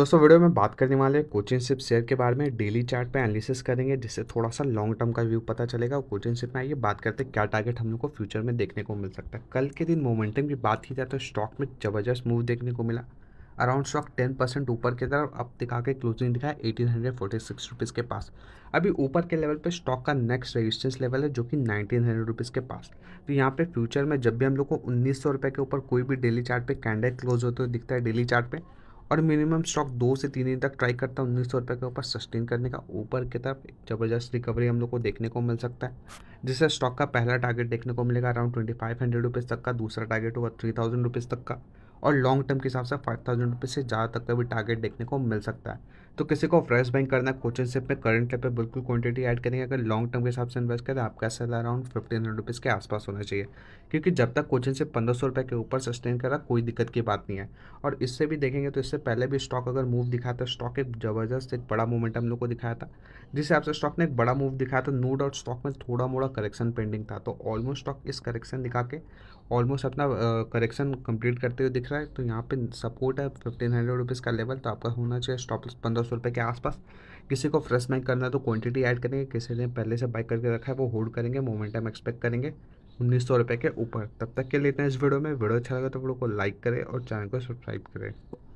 दोस्तों वीडियो में बात करने वाले कोचिंग सिप शेयर के बारे में डेली चार्ट पे एनालिसिस करेंगे जिससे थोड़ा सा लॉन्ग टर्म का व्यू पता चलेगा कोचिंग सिप में आइए बात करते हैं क्या टारगेट हम लोग को फ्यूचर में देखने को मिल सकता है कल के दिन मोमेंटम की बात की जाए तो स्टॉक में जबरदस्त मूव देखने को मिला अराउंड स्टॉक टेन परसेंट ऊपर की तरफ अब दिखा के क्लोजिंग दिखा eighteen hundred forty six rupees के पास अभी ऊपर के लेवल पे स्टॉक का नेक्स्ट रेजिस्टेंस लेवल है जो कि नाइनटीन हंड्रेड रुपीज़ के पास तो यहाँ पे फ्यूचर में जब भी हम लोग को उन्नीस सौ रुपये के ऊपर कोई भी डेली चार्ट पे कैंडल क्लोज होते हुए दिखता है डेली चार्ट पे और मिनिमम स्टॉक दो से तीन दिन तक ट्राई करता है उन्नीस सौ रुपये के ऊपर सस्टेन करने का ऊपर की तरफ जबरदस्त रिकवरी हम लोग को देखने को मिल सकता है जिससे स्टॉक का पहला टारगेट देखने को मिलेगा around twenty five hundred rupees तक का दूसरा टारगेट होगा थ्री थाउजेंड रुपीज़ तक का और लॉन्ग टर्म के हिसाब से फाइव थाउजेंड रुपीज़ से ज़्यादा तक का भी टारगेट देखने को मिल सकता है तो किसी को फ्रेश बैंक करना है कोचिंग सिप में करंट पे बिल्कुल क्वांटिटी ऐड करेंगे अगर लॉन्ग टर्म के हिसाब से इन्वेस्ट करें आपका sell around fifteen hundred rupees के आसपास होना चाहिए क्योंकि जब तक कोचिंग सिप पंद्रह सौ रुपये के ऊपर सस्टेन करा कोई दिक्कत की बात नहीं है और इससे भी देखेंगे तो इससे पहले भी स्टॉक अगर मूव दिखाया था स्टॉक एक ज़बरदस्त एक बड़ा मूवमेंट हम लोग को दिखाया था जिस हिसाब से स्टॉक ने एक बड़ा मूव दिखाया था नो डाउट स्टॉक में थोड़ा मोड़ा करेक्शन पेंडिंग था तो ऑलमोस्ट स्टॉक इस करेक्शन दिखा के ऑलमोस्ट अपना करेक्शन कंप्लीट करते हुए दिख रहा है तो यहाँ पे सपोर्ट है फिफ्टीन हंड्रेड रुपीज़ का लेवल तो आपका होना चाहिए स्टॉप पंद्रह सौ रुपये के आसपास किसी को फ्रेश बाइक करना है तो क्वांटिटी ऐड करेंगे किसी ने पहले से बाइक करके रखा है वो होल्ड करेंगे मोमेंटम एक्सपेक्ट करेंगे उन्नीस सौ रुपये के ऊपर तब तक के लिए इतना इस वीडियो में वीडियो अच्छा लगा तो वीडियो को लाइक करें और चैनल को सब्सक्राइब करें